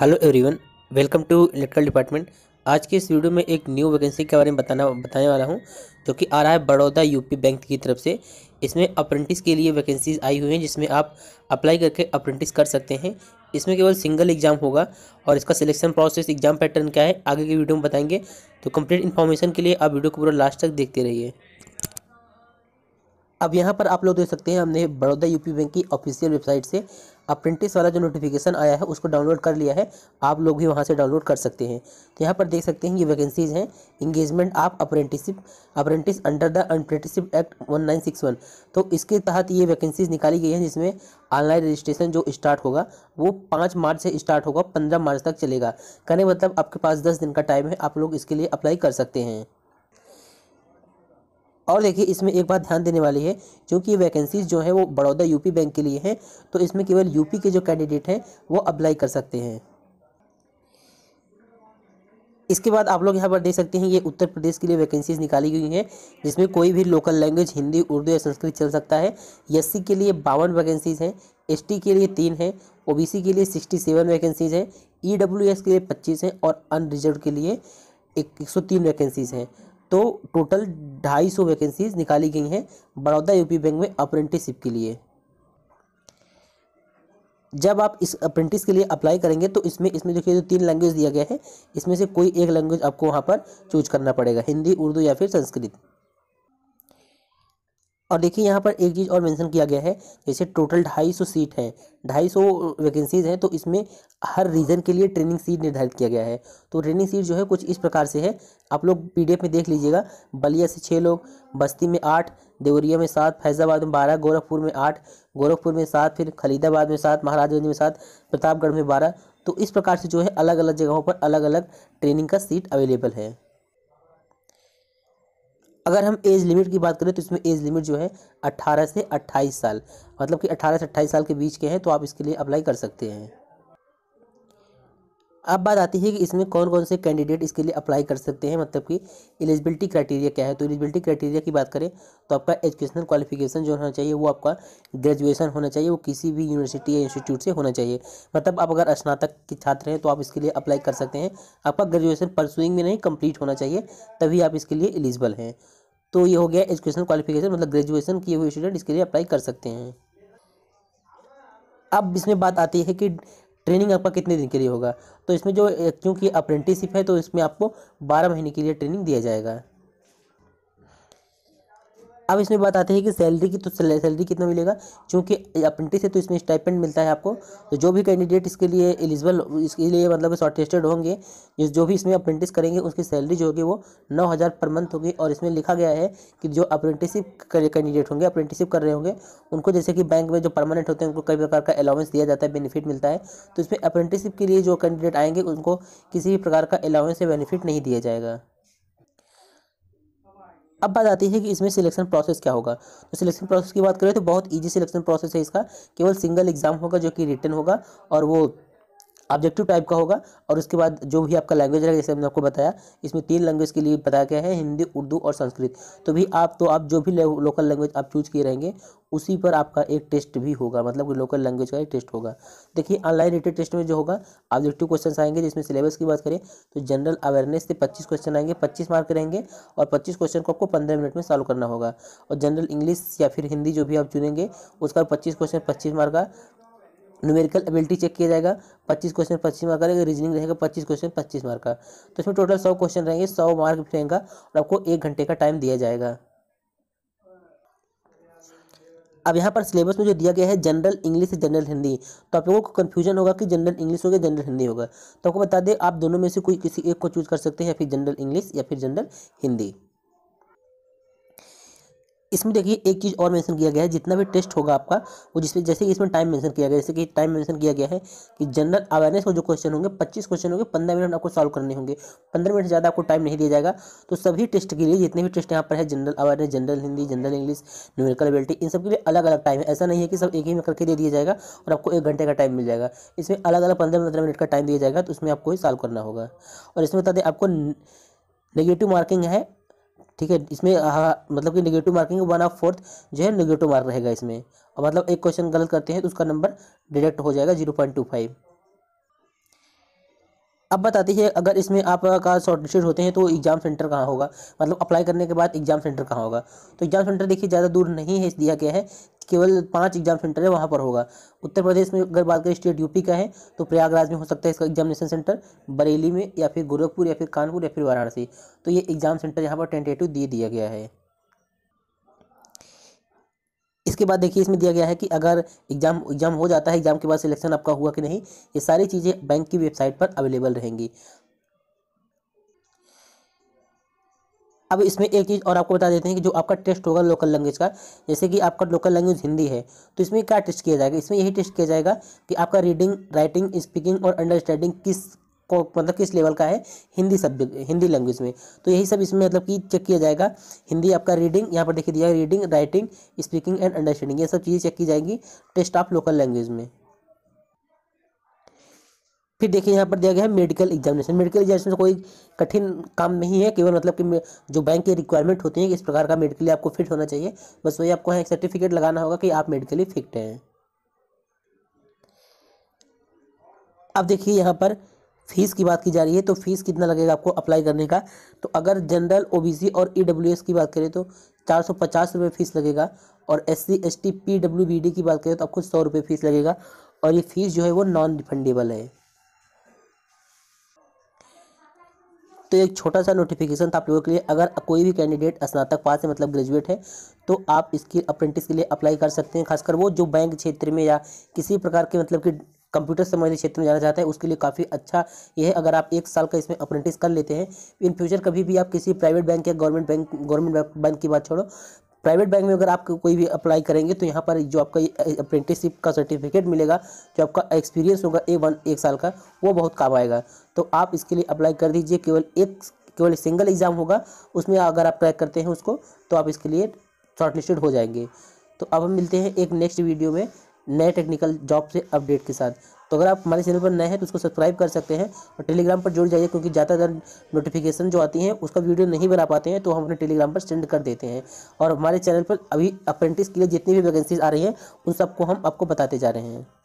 hello everyone welcome to electrical department आज के इस वीडियो में एक न्यू वैकेंसी के बारे में बताना बताने वाला हूं जो कि आ रहा है बड़ौदा यूपी बैंक की तरफ से इसमें अप्रेंटिस के लिए वैकेंसीज आई हुई हैं जिसमें आप अप्लाई करके अप्रेंटिस कर सकते हैं इसमें केवल सिंगल एग्जाम होगा और इसका सिलेक्शन प्रोसेस एग्जाम पैटर्न क्या है आगे की वीडियो में बताएंगे तो कंप्लीट इन्फॉर्मेशन के लिए आप वीडियो को पूरा लास्ट तक देखते रहिए अब यहाँ पर आप लोग देख सकते हैं हमने बड़ौदा यूपी बैंक की ऑफिशियल वेबसाइट से अप्रेंटिस वाला जो नोटिफिकेशन आया है उसको डाउनलोड कर लिया है आप लोग भी वहाँ से डाउनलोड कर सकते हैं तो यहाँ पर देख सकते हैं ये वैकेंसीज हैं इंगेजमेंट आप apprenticeship apprentice under the apprenticeship act one nine six one तो इसके तहत ये वैकेंसीज निकाली गई हैं जिसमें ऑनलाइन रजिस्ट्रेशन जो स्टार्ट होगा वो पाँच मार्च से स्टार्ट होगा पंद्रह मार्च तक चलेगा कहने मतलब आपके पास दस दिन का टाइम है आप लोग इसके लिए अप्लाई कर सकते हैं और देखिए इसमें एक बात ध्यान देने वाली है क्योंकि वैकेंसीज जो है वो बड़ौदा यूपी बैंक के लिए हैं तो इसमें केवल यूपी के जो कैंडिडेट हैं वो अप्लाई कर सकते हैं इसके बाद आप लोग यहाँ पर देख सकते हैं ये उत्तर प्रदेश के लिए वैकेंसीज निकाली गई हैं जिसमें कोई भी लोकल लैंग्वेज हिंदी उर्दू या संस्कृत चल सकता है एस के लिए बावन वैकेंसीज हैं एस के लिए तीन हैं ओ के लिए सिक्सटी सेवन वैकेंसीज हैं ई e के लिए पच्चीस हैं और अनरिजर्व के लिए एक सौ तीन वैकेंसीज हैं तो टोटल ढाई सौ वैकेंसीज निकाली गई हैं बड़ौदा यूपी बैंक में अप्रेंटिसशिप के लिए जब आप इस अप्रेंटिस के लिए अप्लाई करेंगे तो इसमें इसमें देखिए जो तीन लैंग्वेज दिया गया है इसमें से कोई एक लैंग्वेज आपको वहाँ पर चूज करना पड़ेगा हिंदी उर्दू या फिर संस्कृत और देखिए यहाँ पर एक चीज़ और मेंशन किया गया है जैसे टोटल ढाई सौ सीट हैं ढाई सौ वैकेंसीज़ हैं तो इसमें हर रीजन के लिए ट्रेनिंग सीट निर्धारित किया गया है तो ट्रेनिंग सीट जो है कुछ इस प्रकार से है आप लोग पीडीएफ में देख लीजिएगा बलिया से छः लोग बस्ती में आठ देवरिया में सात फैज़ाबाद में बारह गोरखपुर में आठ गोरखपुर में सात फिर खलीदाबाद में सात महाराजगंज में सात प्रतापगढ़ में बारह तो इस प्रकार से जो है अलग अलग जगहों पर अलग अलग ट्रेनिंग का सीट अवेलेबल है अगर हम एज लिमिट की बात करें तो इसमें एज लिमिट जो है 18 से 28 साल मतलब कि 18 से 28 साल के बीच के हैं तो आप इसके लिए अप्लाई कर सकते हैं अब बात आती है कि इसमें कौन कौन से कैंडिडेट इसके लिए अप्लाई कर सकते हैं मतलब कि एलिजिबिलिटी क्राइटेरिया क्या है तो एलिजिबिलिटी क्राइटेरिया की बात करें तो आपका एजुकेशनल क्वालिफिकेशन जो होना चाहिए वो आपका ग्रेजुएशन होना चाहिए वो किसी भी यूनिवर्सिटी या इंस्टीट्यूट से होना चाहिए मतलब आप अगर स्नातक के छात्र हैं तो आप इसके लिए अप्लाई कर सकते हैं आपका ग्रेजुएशन परसुइंग में नहीं कम्प्लीट होना चाहिए तभी आप इसके लिए एलिजिबल हैं तो ये हो गया एजुकेशन क्वालिफिकेशन मतलब ग्रेजुएशन किए हुए स्टूडेंट इसके लिए अप्लाई कर सकते हैं अब इसमें बात आती है कि ट्रेनिंग आपका कितने दिन के लिए होगा तो इसमें जो क्योंकि अप्रेंटिसिप है तो इसमें आपको बारह महीने के लिए ट्रेनिंग दिया जाएगा अब इसमें बात आती है कि सैलरी की तो सैलरी कितना मिलेगा क्योंकि अप्रेंटिस है तो इसमें स्टाइपेंट मिलता है आपको तो जो भी कैंडिडेट इसके लिए एलिजिबल इसके लिए मतलब शॉर्टेस्टेड होंगे जो भी इसमें अप्रेंटिस करेंगे उसकी सैलरी जो होगी वो नौ हज़ार पर मंथ होगी और इसमें लिखा गया है कि जो अप्रेंटिसिप कैंडिडेट होंगे अप्रेंटिसिप कर रहे होंगे उनको जैसे कि बैंक में जो परमानेंट होते हैं उनको कई प्रकार का अलाउंस दिया जाता है बेनिफिट मिलता है तो इसमें अप्रेंटिसिप के लिए जो कैंडिडेट आएंगे उनको किसी भी प्रकार का अलाउंस या बेनिफिट नहीं दिया जाएगा अब बात आती है कि इसमें सिलेक्शन प्रोसेस क्या होगा तो सिलेक्शन प्रोसेस की बात करें तो बहुत ईजी सिलेक्शन प्रोसेस है इसका केवल सिंगल एग्जाम होगा जो कि रिटर्न होगा और वो ऑब्जेक्टिव टाइप का होगा और उसके बाद जो भी आपका लैंग्वेज रहेगा जैसे मैंने आपको बताया इसमें तीन लैंग्वेज के लिए बताया गया है हिंदी उर्दू और संस्कृत तो भी आप तो आप जो भी लोकल लैंग्वेज आप चूज किए रहेंगे उसी पर आपका एक टेस्ट भी होगा मतलब कि लोकल लैंग्वेज का एक टेस्ट होगा देखिए ऑनलाइन रिटेड टेस्ट में जो होगा ऑब्जेक्टिव क्वेश्चन आएंगे जिसमें सिलेबस की बात करें तो जनरल अवेयरनेस से पच्चीस क्वेश्चन आएंगे पच्चीस मार्क रहेंगे और पच्चीस क्वेश्चन को आपको पंद्रह मिनट में सॉल्व करना होगा और जनरल इंग्लिश या फिर हिंदी जो भी आप चुनेंगे उसका पच्चीस क्वेश्चन पच्चीस मार्क का न्यूमेरिकल एबिलिटी चेक किया जाएगा पच्चीस क्वेश्चन पच्चीस मार्क का रीजनिंग रहेगा पच्चीस क्वेश्चन पच्चीस मार्क का तो इसमें टोटल सौ क्वेश्चन रहेंगे सौ मार्क रहेगा और आपको एक घंटे का टाइम दिया जाएगा अब यहाँ पर सिलेबस में जो दिया गया है जनरल इंग्लिश जनरल हिंदी तो आप लोगों को कन्फ्यूजन होगा कि जनरल इंग्लिश होगा जनरल हिंदी होगा तो आपको बता दें आप दोनों में से कोई किसी एक को चूज कर सकते हैं या फिर जनरल इंग्लिश या फिर जनरल हिंदी इसमें देखिए एक चीज़ और मेंशन किया गया है जितना भी टेस्ट होगा आपका वो जिसमें जैसे कि इसमें टाइम मेंशन किया गया जैसे कि टाइम मेंशन किया गया है कि जनरल अवेयरनेस में जो क्वेश्चन होंगे 25 क्वेश्चन होंगे 15 मिनट आपको सॉल्व करने होंगे 15 मिनट से ज़्यादा आपको टाइम नहीं दिया जाएगा तो सभी टेस्ट के लिए जितने भी टेस्ट यहाँ पर है general awareness general Hindi general English numerical ability इन सब लिए अलग अलग टाइम है ऐसा नहीं है कि सब एक ही में करके दे दिया जाएगा और आपको एक घंटे का टाइम मिल जाएगा इसमें अलग अलग पंद्रह पंद्रह मिनट का टाइम दिया जाएगा तो उसमें आपको ही सॉल्व करना होगा और इसमें बता दें आपको नेगेटिव मार्किंग है ठीक है इसमें हाँ, मतलब कि negative marking one of fourth जो है निगेटिव मार्क रहेगा इसमें और मतलब एक क्वेश्चन गलत करते हैं तो उसका नंबर डिडक्ट हो जाएगा जीरो पॉइंट टू फाइव अब बताती है अगर इसमें आपका शॉर्टलिस्टेड होते हैं तो एग्ज़ाम सेंटर कहाँ होगा मतलब अप्लाई करने के बाद एग्ज़ाम सेंटर कहाँ होगा तो एग्ज़ाम सेंटर देखिए ज़्यादा दूर नहीं है दिया गया है केवल पाँच एग्ज़ाम सेंटर है वहाँ पर होगा उत्तर प्रदेश में अगर बात करें स्टेट यूपी का है तो प्रयागराज में हो सकता है इसका एग्जामिनेशन सेंटर बरेली में या फिर गोरखपुर या फिर कानपुर या फिर वाराणसी तो ये एग्ज़ाम सेंटर यहाँ पर टेंटेटिव दे दिया गया है उसके बाद देखिए इसमें दिया गया है कि अगर एग्जाम एग्जाम हो जाता है एग्जाम के बाद सिलेक्शन आपका हुआ कि नहीं ये सारी चीज़ें बैंक की वेबसाइट पर अवेलेबल रहेंगी अब इसमें एक चीज़ और आपको बता देते हैं कि जो आपका टेस्ट होगा लोकल लैंग्वेज का जैसे कि आपका लोकल लैंग्वेज हिंदी है तो इसमें क्या टेस्ट किया जाएगा इसमें यही टेस्ट किया जाएगा कि आपका रीडिंग राइटिंग स्पीकिंग और अंडरस्टैंडिंग किस को मतलब किस लेवल का है हिंदी सब्जेक्ट हिंदी लैंग्वेज में तो यही सब इसमें मतलब कि चेक किया जाएगा हिंदी आपका रीडिंग यहाँ पर देखिए दिया reading writing speaking and understanding ये सब चीज़ें चेक की जाएंगी टेस्ट ऑफ लोकल लैंग्वेज में फिर देखिए यहाँ पर दिया गया है मेडिकल एग्जामिनेशन मेडिकल एग्जामिनेशन कोई कठिन काम नहीं है केवल मतलब कि जो बैंक के रिक्वायरमेंट होती हैं कि इस प्रकार का मेडिकली आपको फिट होना चाहिए बस वही आपको यहाँ एक सर्टिफिकेट लगाना होगा कि आप मेडिकली फिट हैं अब देखिए यहाँ पर फीस की बात की जा रही है तो फीस कितना लगेगा आपको अप्लाई करने का तो अगर जनरल ओबीसी और ईडब्ल्यूएस की बात करें तो चार सौ पचास रुपये फीस लगेगा और S C S T P W B D की बात करें तो आपको सौ रुपये फीस लगेगा और ये फीस जो है वो नॉन रिफंडेबल है तो एक छोटा सा नोटिफिकेशन था आप लोगों के लिए अगर कोई भी कैंडिडेट स्नातक पास है मतलब ग्रेजुएट है तो आप इसकी अप्रेंटिस के लिए अप्लाई कर सकते हैं खासकर वो जो बैंक क्षेत्र में या किसी प्रकार के मतलब कि कंप्यूटर संबंधित क्षेत्र में जाना चाहते है उसके लिए काफ़ी अच्छा यह है अगर आप एक साल का इसमें अप्रेंटिस कर लेते हैं इन फ्यूचर कभी भी आप किसी प्राइवेट बैंक या गवर्नमेंट बैंक गवर्नमेंट बैंक की बात छोड़ो प्राइवेट बैंक में अगर आप कोई भी अप्लाई करेंगे तो यहाँ पर जो आपका अप्रेंटिसशिप का सर्टिफिकेट मिलेगा जो आपका एक्सपीरियंस होगा ए वन एक साल का वो बहुत काम आएगा तो आप इसके लिए अप्लाई कर दीजिए केवल एक केवल सिंगल एग्ज़ाम होगा उसमें अगर आप ट्रैक करते हैं उसको तो आप इसके लिए शॉर्टलिस्टेड हो जाएंगे तो अब हम मिलते हैं एक नेक्स्ट वीडियो में नए टेक्निकल जॉब से अपडेट के साथ तो अगर आप हमारे चैनल पर नए हैं तो उसको सब्सक्राइब कर सकते हैं और टेलीग्राम पर जुड़ जाइए क्योंकि ज़्यादातर नोटिफिकेशन जो आती हैं उसका वीडियो नहीं बना पाते हैं तो हम अपने टेलीग्राम पर सेंड कर देते हैं और हमारे चैनल पर अभी अप्रेंटिस के लिए जितनी भी वैकेंसीज आ रही हैं उन सबको हम आपको बताते जा रहे हैं